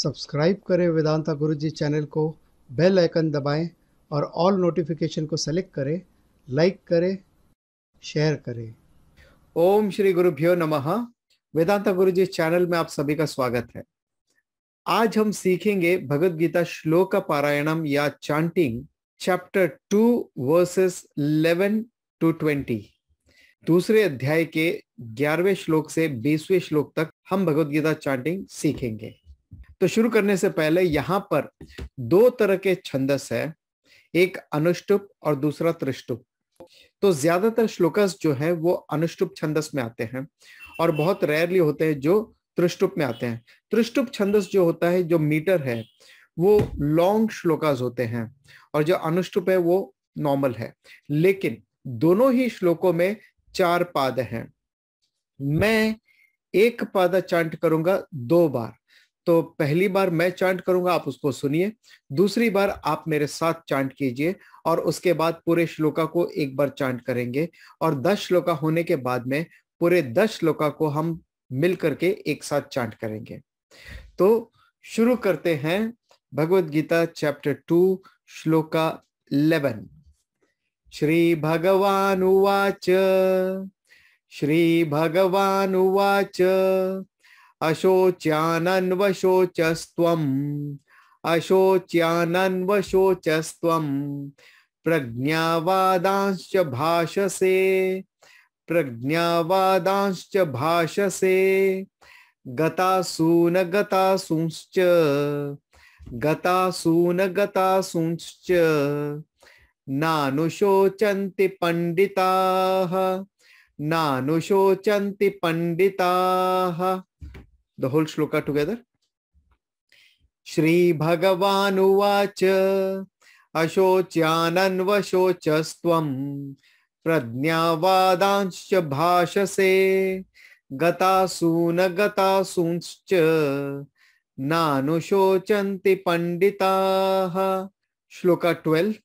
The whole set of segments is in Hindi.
सब्सक्राइब करें वेदांता गुरु जी चैनल को बेल आइकन दबाएं और ऑल नोटिफिकेशन को सेलेक्ट करें लाइक करें शेयर करें ओम श्री गुरु भ्यो नम वेदांता गुरु जी चैनल में आप सभी का स्वागत है आज हम सीखेंगे भगवत गीता श्लोक पारायणम या chanting chapter two verses eleven to twenty दूसरे अध्याय के ग्यारहवें श्लोक से बीसवें श्लोक तक हम भगवत गीता चांटिंग सीखेंगे तो शुरू करने से पहले यहां पर दो तरह के छंदस है एक अनुष्टुप और दूसरा त्रिष्टुप तो ज्यादातर श्लोकस जो है वो अनुष्टुप छंदस में आते हैं और बहुत रेयरली होते हैं जो त्रिष्टुप में आते हैं त्रिष्टुप छंदस जो होता है जो मीटर है वो लॉन्ग श्लोकाज होते हैं और जो अनुष्टुप है वो नॉर्मल है लेकिन दोनों ही श्लोकों में चार पाद हैं मैं एक पाद चांट करूंगा दो बार तो पहली बार मैं चांट करूंगा आप उसको सुनिए दूसरी बार आप मेरे साथ चांट कीजिए और उसके बाद पूरे श्लोका को एक बार चांट करेंगे और दस श्लोका होने के बाद में पूरे दस श्लोका को हम मिल करके एक साथ चांट करेंगे तो शुरू करते हैं Bhagavad Gita chapter two shloka eleven श्री भगवान उवाच श्री भगवान उवाच अशोच्यानन्वशोचस्त्वम् अशोच्यानन्वशोचस्त्वम् प्रज्ञावादांश्च भाषसे प्रज्ञावादांश्च भाषसे गतासून गतासूंश्च गतासून गतासूंश्च नानुशोचन्ति पण्डिताः नानुशोचन्ति पण्डिताः the whole shloka together? Shri Bhagavan Uvacha Ashocyananvashocastvam Pradnyavadanscha Bhashase Gatasuna Gatasuncha Nanushochanti Panditaha Shloka 12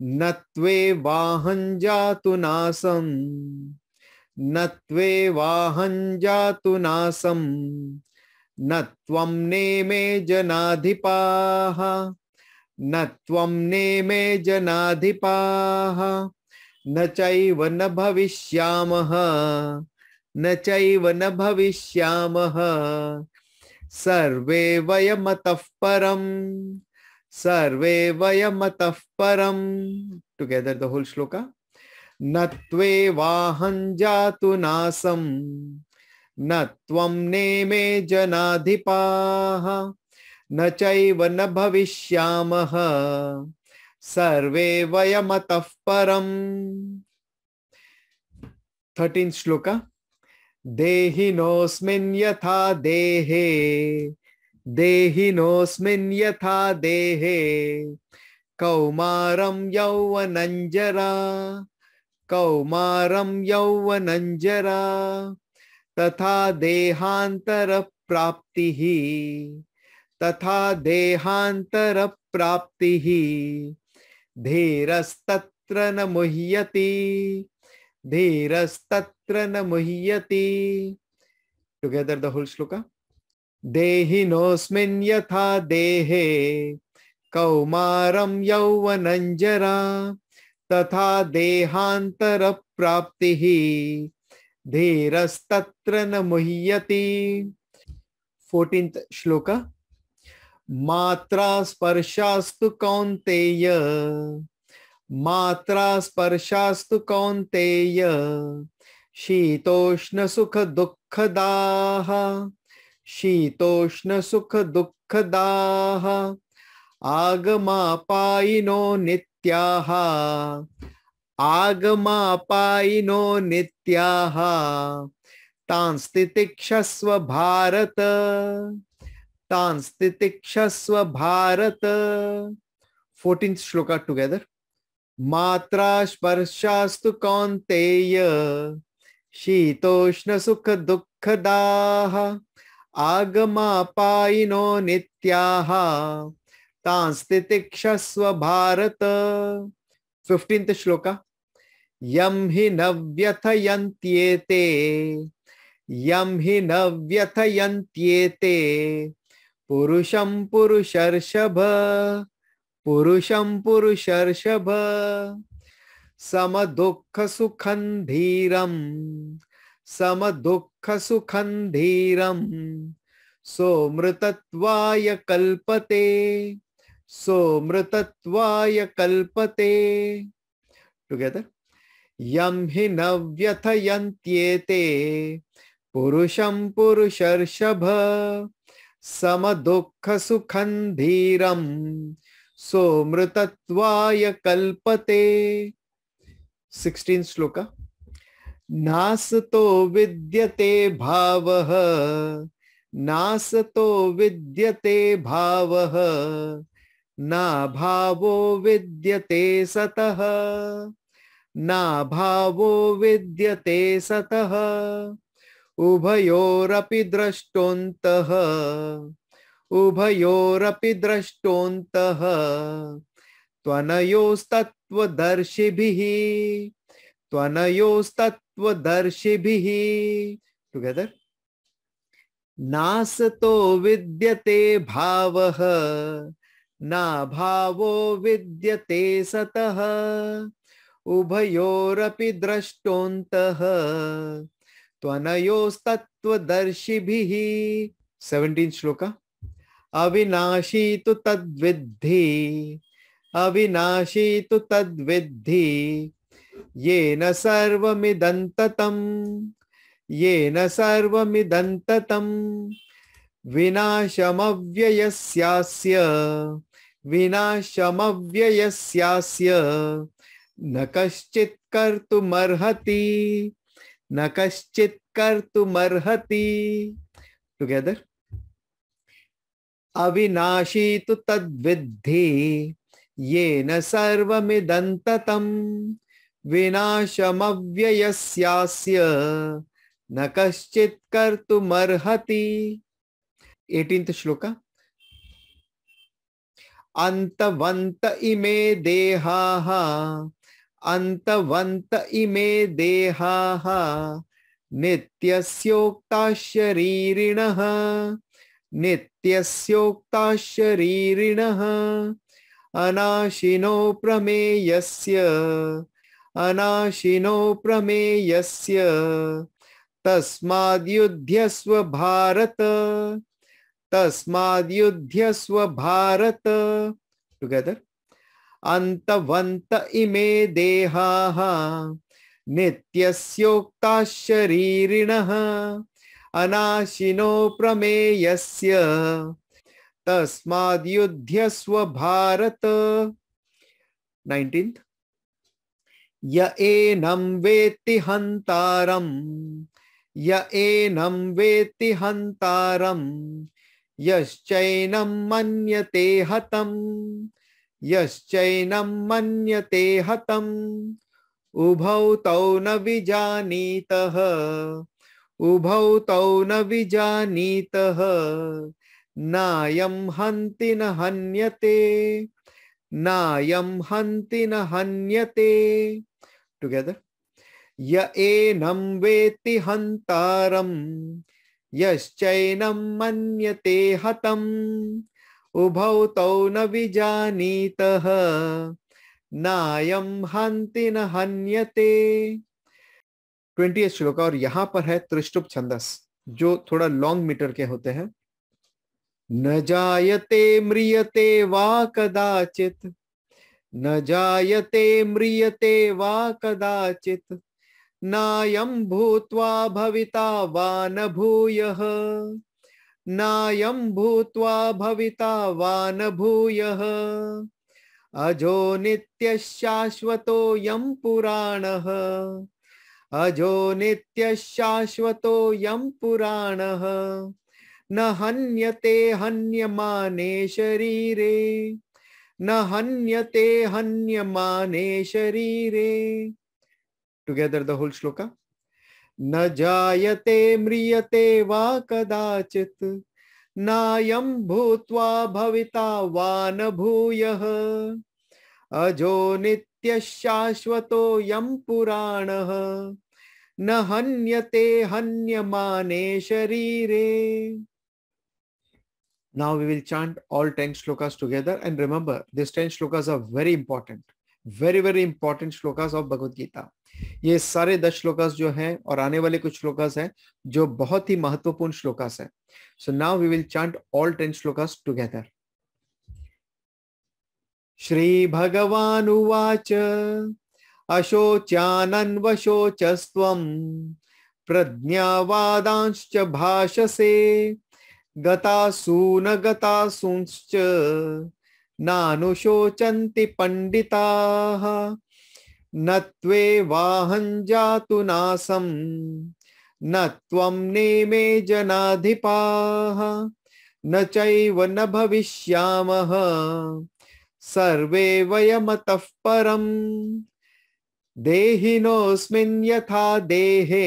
Natve Vahan Jatu Nasam न त्वेवाहं जातु नासम् न त्वं नेमे जनाधिपाः न त्वं नेमे जनाधिपाः न चैव न भविष्यामः न चैव न भविष्यामः सर्वे वयमतः परम् सर्वे वयमतः परम् टुगेदर द होल श्लोका न त्वेवाहं जातु नासम न त्वं नेमे जनाधिपाः न चैव न भविष्यामः सर्वे वयमतः परम् थर्टीन श्लोक देहिनोऽस्मिन् यथा देहे देहिनोऽस्मिन् यथा देहे कौमारं यौवनञ्जरा कौमारम यौवनंजरा तथा देहांतर प्राप्ति ही तथा देहांतर प्राप्ति ही धीरस्तत्र न मुह्यति धीरस्तत्र न मुह्यति टुगेदर द होल श्लोका देहिनोस्मिन् यथा देहे कौमारं यौवनञ्जरा तथा देहांतर प्राप्ति ही धीरस्तत्र न मुह्यति फोर्टींथ श्लोक मात्रा स्पर्शास्तु कौंतेय मात्रा स्पर्शास्तु कौंतेय शीतोष्ण सुख दुखदाह शीतोष्ण सुख दुखदाह आगमापायिनो नित्याः आगमा पाइनो नित्यास्व भारत तांस्तिक्षस्व भारत फोर्टीन श्लोका टुगेदर मात्रा स्पर्शास्तु कौंतेय शीतोष्ण सुख दाह आगमा पाइनो नित्यास्व भारत फिफ्टींथ श्लोका यम हि न व्यथयन्त्येते यम हि न व्यथयन्त्येते पुरुषम पुरुषर्षभ पुरुषम पुरुषर्षभ सम दुख सुखं धीरम सम दुख सुखं धीरम सोमृतत्वाय कल्पते सोमृतत्वाय कल्पते टुगेदर यम हि न व्यथयन्त्येते पुरुषं पुरुषर्षभ समदुःख सुखं धीरं सोमृतत्वाय कल्पते सिक्सटीन श्लोक नासतो विद्यते भावः नासतो विद्यते भावः ना भावो विद्यते सतः नाभावो विद्यते सतः उभयोरपि द्रष्टोऽन्तः उभयोरपि द्रष्टोऽन्तः त्वनयोस्तत्त्वदर्शिभिः त्वनयोस्तत्त्वदर्शिभिः टुगेदर् नासतो विद्यते भावः नाभावो विद्यते सतः उभयोरपि द्रष्टोऽन्तः त्वनयोस्तत्त्वदर्शिभिः सेवेण्टीन् श्लोक अविनाशी तु तद्विद्धि अविनाशी तु तद्विद्धि येन सर्वमिदन्ततम् येन सर्वमिदन्ततम् विनाशमव्ययस्यास्य विनाशमव्ययस्यास्य न कश्चित कर तुम अर्हति न कश्चित कर तुम अर्हति टुगेदर अविनाशी तो तद्विद्धि ये न सर्विदंत विनाशम व्यय न कश्चित कर्तुमर्हति एटींथ श्लोक अंतवंत इमे देहा अन्तवन्त इमे देहाः नित्यस्योक्ता शरीरिणः नित्यस्योक्ता शरीरिणः अनाशिनो प्रमेयस्य अनाशिनो प्रमेयस्य तस्माद्युध्यस्व भारत तस्माद्युध्यस्व भारत टुगेदर अन्तवन्त इमे देहाः नित्यस्योक्ताः शरीरिणः अनाशिनो प्रमेयस्य तस्माद्युध्यस्व भारत नाइनटीन य एनम वेत्ति हंतारम य एनम वेत्ति हंतारम यश्चैनम मन्यते हतम यश्चैनं मन्यते हतम् उभौ तौ न विजानीतः उभौ तौ न विजानीतः नायं हन्ति न हन्यते नायं हन्ति न हन्यते टुगेदर य एनं वेत्ति हन्तारम् यश्चैनं मन्यते हतम् उभौ तौ न विजानीतः नायम न हन्यते ट्वेंटी श्लोक और यहाँ पर है त्रिष्टुप छंदस जो थोड़ा लॉन्ग मीटर के होते हैं न जायते म्रियते वा कदाचित न जायते म्रियते वा कदाचित नायम भूत्वा भविता वा न भूयः नायं भूत्वा भविता वा न भूयः अजो नित्यशाश्वतोऽयं पुराणः अजो नित्यशाश्वतोऽयं पुराणः न हन्यते हन्यमाने शरीरे न हन्यते हन्यमाने शरीरे टुगेदर द होल श्लोका न जायते म्रियते वा कदाचित नायं भूत्वा भविता वा न भूयः अजो नित्यशाश्वतो यं पुराणः न हन्यते हन्यमाने शरीरे Now we will chant all 10 shlokas together and remember these 10 shlokas are very important. Very, very important shlokas of Bhagavad Gita. ये सारे दस श्लोकास जो हैं और आने वाले कुछ श्लोकास हैं जो बहुत ही महत्वपूर्ण श्लोकास हैं so now we will chant all ten shlokas together श्री भगवान उवाच अशोचानन्वशोचस्त्वं प्रज्ञावादांश्च भाषसे गतासून गतासूंश्च नानुशोचन्ति पंडिताः नत्वे त्वे वाहं जातु नासं न त्वं नेमे जनाधिपाः न चैव न भविष्यामः सर्वे वयमतः परम् देहिनोऽस्मिन् यथा देहे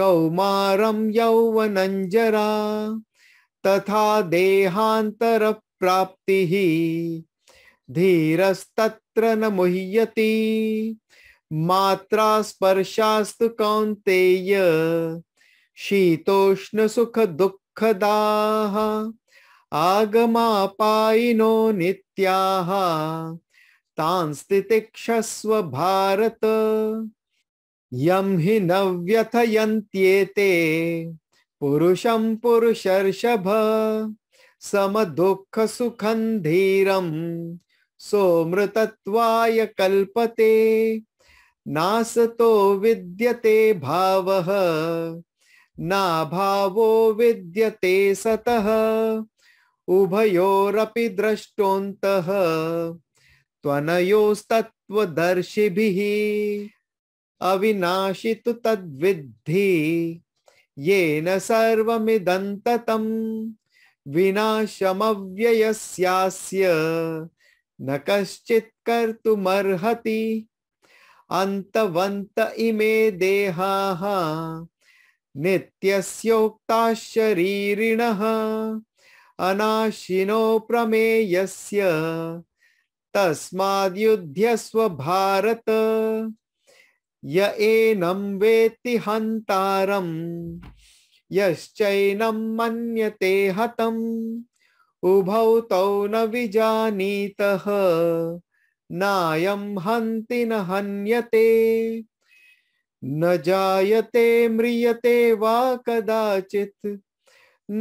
कौमारं यौवनञ्जरा तथा देहान्तरप्राप्तिः धीरस्तत्र न मुह्यति मात्रा स्पर्शास्तु कौन्तेय शीतोष्ण सुख दुःखदाः आगमापायिनो नित्याः तांस्तितिक्षस्व भारत यम हि न व्यथयन्त्येते पुरुषं पुरुषर्षभ सम दुःख सुखं धीरम् सोमृतत्वाय कल्पते नासतो विद्यते भावः नाभावो विद्यते सतः उभयोरपि द्रष्टोऽन्तः त्वनयोस्तत्त्वदर्शिभिः अविनाशितु तद्विद्धि येन सर्वमिदन्ततम् विनाशमव्ययस्यास्य न कश्चित् कर्तुमर्हति अन्तवन्त इमे देहाः नित्यस्योक्ताः शरीरिणः अनाशिनो प्रमेयस्य तस्माद्युध्यस्व भारत य एनं वेत्ति हन्तारम् यश्चैनं मन्यते हतम् उभौ तौ न विजानीतः नायं हन्ति न हन्यते न जायते म्रियते वा कदाचित्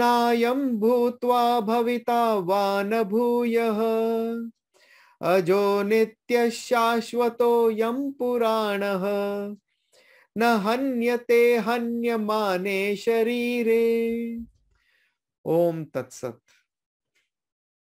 नायं भूत्वा भविता वा न भूयः अजो नित्यशाश्वतोऽयं पुराणः न हन्यते हन्यमाने शरीरे ओम तत्सत्